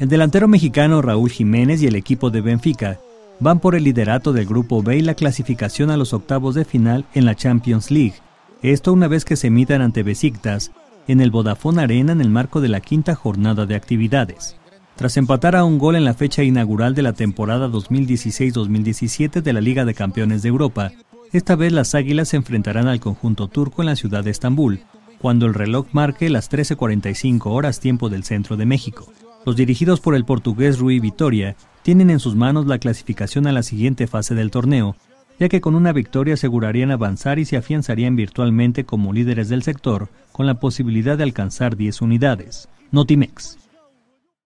El delantero mexicano Raúl Jiménez y el equipo de Benfica van por el liderato del Grupo B y la clasificación a los octavos de final en la Champions League. Esto una vez que se midan ante Besiktas en el Vodafone Arena en el marco de la quinta jornada de actividades. Tras empatar a un gol en la fecha inaugural de la temporada 2016-2017 de la Liga de Campeones de Europa, esta vez las Águilas se enfrentarán al conjunto turco en la ciudad de Estambul, cuando el reloj marque las 13:45 horas tiempo del centro de México. Los dirigidos por el portugués Rui Vitoria tienen en sus manos la clasificación a la siguiente fase del torneo, ya que con una victoria asegurarían avanzar y se afianzarían virtualmente como líderes del sector, con la posibilidad de alcanzar 10 unidades. Notimex.